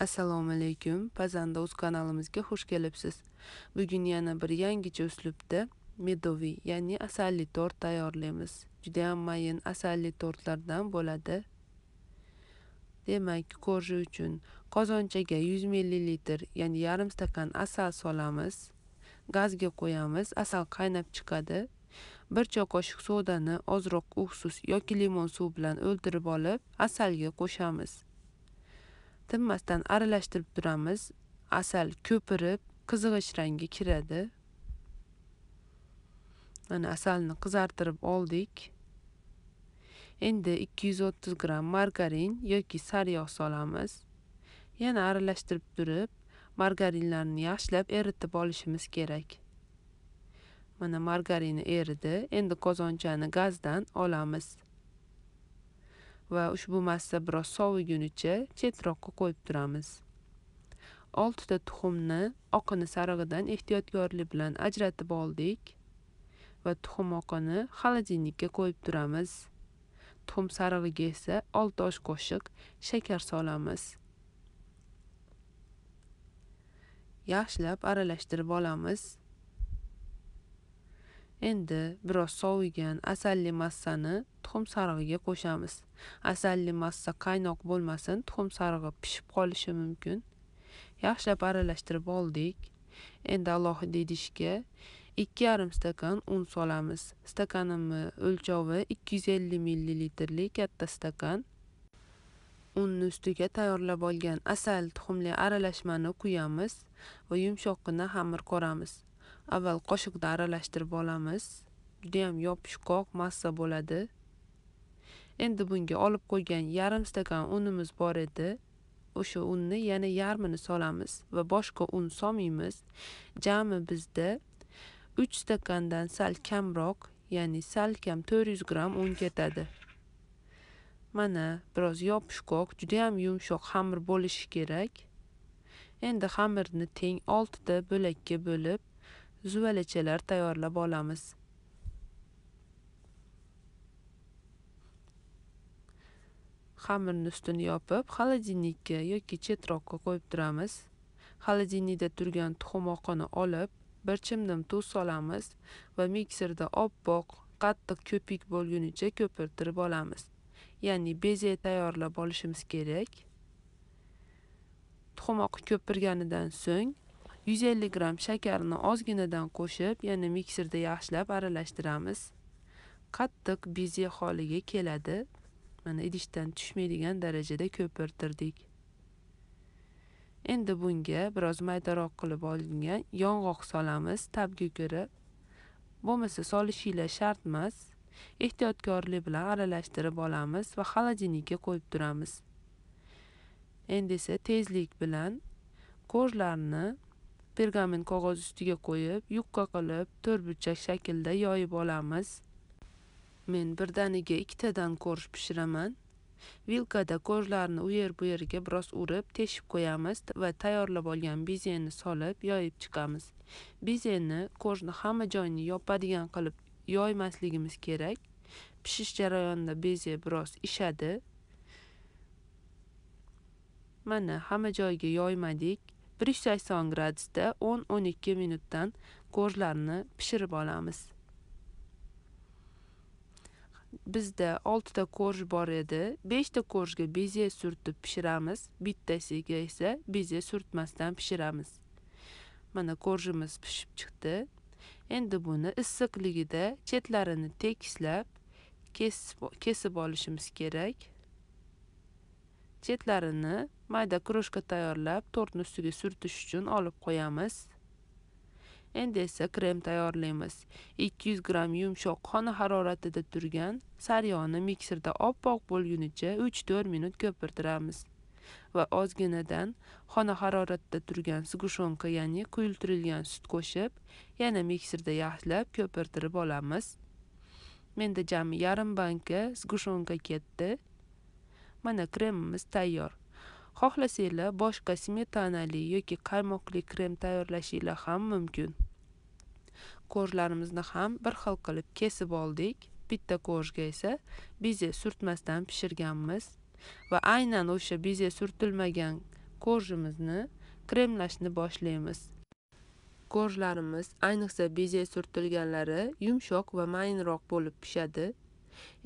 assalomu alaykum pazanda pazandoz kanalimizga xush kelibsiz bugun yana bir yangicha uslubda medoviy ya'ni asalli tort tayyorlaymiz judayam mayin asalli tortlardan bo'ladi demak ko'rish uchun qozonchaga 100 millilitr ya'ni yarim stakan asal solamiz gazga qo'yamiz asal qaynab chiqadi bir choy qoshiq sodani ozroq uxsus yoki limon suvi bilan o'ldirib olib asalga qo'shamiz tinmasdan aralashtirib turamiz asal ko'pirib qizg'ish rangga kiradi mana asalni qizartirib oldik endi 230 gramm margarin yoki sariyog' solamiz yana aralashtirib turib margarinlarni yaxshilab eritib olishimiz kerak mana margarini eridi endi qozonchani gazdan olamiz va ushbu massa biroz sovigunicha chetroqqa qo'yib turamiz 6 ta tuxumni oqini sarig'idan ehtiyotkorlik bilan ajratib oldik va tuxum oqini xolodilnikka qo'yib turamiz tuxum sarig'iga esa 6 osh qoshiq shakar solamiz yaxshilab aralashtirib olamiz endi biroz sovigan asalli massani tuxum sarig'iga qo'shamiz asalli massa qaynoq bo'lmasin tuxum sarig'i pishib qolishi mumkin yaxshilab aralashtirib oldik endi alohida idishga 2,5 stakan un solamiz stakanimni o'lchovi 250 ml lik katta stakan unni ustiga tayyorlab olgan asal tuxumli aralashmani quyamiz va yumshoqqina xamir qoramiz avval qoshiqda aralashtirib olamiz juda ham yopishqoq massa bo'ladi endi bunga olib qo'ygan yarim stakan unimiz bor edi o'sha unni yana yarmini solamiz va boshqa un solmaymiz jami bizda 3 stakandan sal kamroq ya'ni salkam 400 gramm un ketadi mana biroz yopishqoq judayam yumshoq xamir bo'lishi kerak endi xamirni teng oltita bo'lakka bo'lib zuvalachalar tayyorlab olamiz xamirni ustini yopib xolodilnikka yoki chetroqqa qo'yib turamiz xolodilnikda turgan tuxum oqini olib bir chimdim tuz solamiz va mikserda oppoq qattiq ko'pik bo'lgunicha ko'pirtirib olamiz ya'ni beze tayyorlab olishimiz kerak tuxum oqi ko'pirganidan so'ng 150 gramm shakarni ozginadan qo'shib yana mikserda yaxshilab aralashtiramiz qattiq beze holiga keladi mana idishdan tushmaydigan darajada ko'pirtirdik endi bunga biroz maydaroq qilib olingan yong'oq solamiz tabga ko'ra bo'lmasa solishingiz shart emas ehtiyotkorlik bilan aralashtirib olamiz va xolodilnikka qo'yib turamiz endi esa tezlik bilan ko'rlarni pergament qog'oz ustiga qo'yib yuqqa qilib to'rtburchak shaklda yoyib olamiz men birdaniga ikkitadan korj pishiraman vilkada korjlarni u yer bu yerga biroz urib teshib qo'yamiz va tayyorlab olgan bezenni solib yoyib chiqamiz bezenni korjni hamma joyini yopadigan qilib yoymasligimiz kerak pishish jarayonida beze biroz ishadi mana hamma joyga yoymadik 1 gradusda 10-12 minutdan go'jlarni pishirib olamiz bizda 6 ta korj bor edi 5 ta korjga beze surtib pishiramiz bittasiga esa beze surtmasdan pishiramiz mana korjimiz pishib chiqdi endi buni issiqligida chetlarini tekislab kesib olishimiz kerak chetlarini mayda kroshka tayyorlab tortni ustiga surtish uchun olib qo'yamiz endi esa krem tayyorlaymiz 200 g yumshoq xona haroratida turgan saryoni mikserda oppoq bo'lgunicha 3-4 minut ko'pirtiramiz va ozginadan xona haroratida turgan sugushonka, ya'ni quyultirilgan sut qo'shib yana mikserda yaxshilab ko'pirtirib olamiz menda jami yarim banka sugushonka ketdi mana kremimiz tayyor xohlasanglar boshqa smetanali yoki qaymoqli krem tayyorlashinglar ham mumkin ko'rlarimizni ham bir xil qilib kesib oldik bitta ko'rga esa bize surtmasdan pishirganmiz va aynan o'sha bize surtilmagan ko'rjimizni kremlashni boshlaymiz ko'rlarimiz ayniqsa bize surtilganlari yumshoq va mayinroq bo'lib pishadi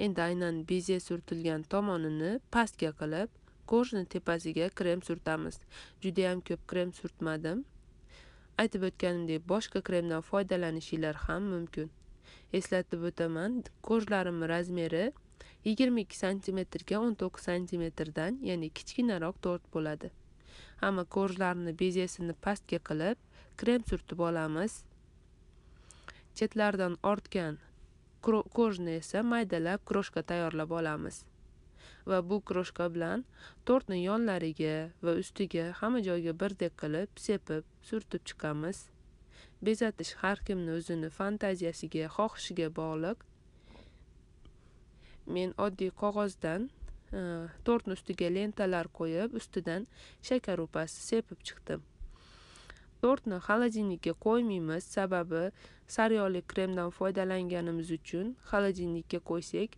endi aynan bize surtilgan tomonini pastga qilib kojni tepasiga krem surtamiz juda yam ko'p krem surtmadim aytib o'tganimdek boshqa kremdan foydalanishinglar ham mumkin eslatib o'taman kojlarim razmeri 22 santimetrga 19 santimetrdan ya'ni kichkinaroq to'rt bo'ladi hamma kojlarni bezesini pastga qilib krem surtib olamiz chetlardan ortgan kojni esa maydalab kroshka tayyorlab olamiz va bu kroshka bilan tortni yonlariga va ustiga hamma joyga birdek qilib sepib surtib chiqamiz bezatish har kimni o'zini fantaziyasiga xohishiga bog'liq men oddiy qog'ozdan e, tortni ustiga lentalar qo'yib ustidan shakar upasi sepib chiqdim tortni xolodilnikka qo'ymaymiz sababi sariyoli kremdan foydalanganimiz uchun xolodilnikka qo'ysak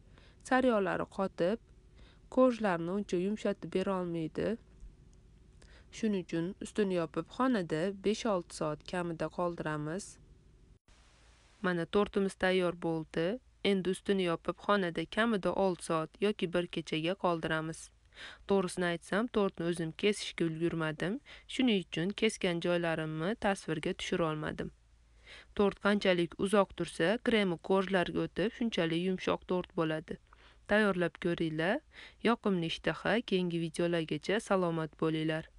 sariyolari qotib kojlarni uncha yumshatib bera olmaydi shuning uchun ustini yopib xonada 5-6 soat kamida qoldiramiz mana tortimiz tayyor bo'ldi endi ustini yopib xonada kamida 6 soat yoki bir kechaga qoldiramiz to'g'risini aytsam tortni o'zim kesishga ulgurmadim shuning uchun kesgan joylarimni tasvirga tushira olmadim tort qanchalik uzoq tursa kremi korjlarga o'tib shunchalik yumshoq tort bo'ladi tayyorlab ko'ringlar yoqimli ishtaha keyingi videolargacha salomat bo'linglar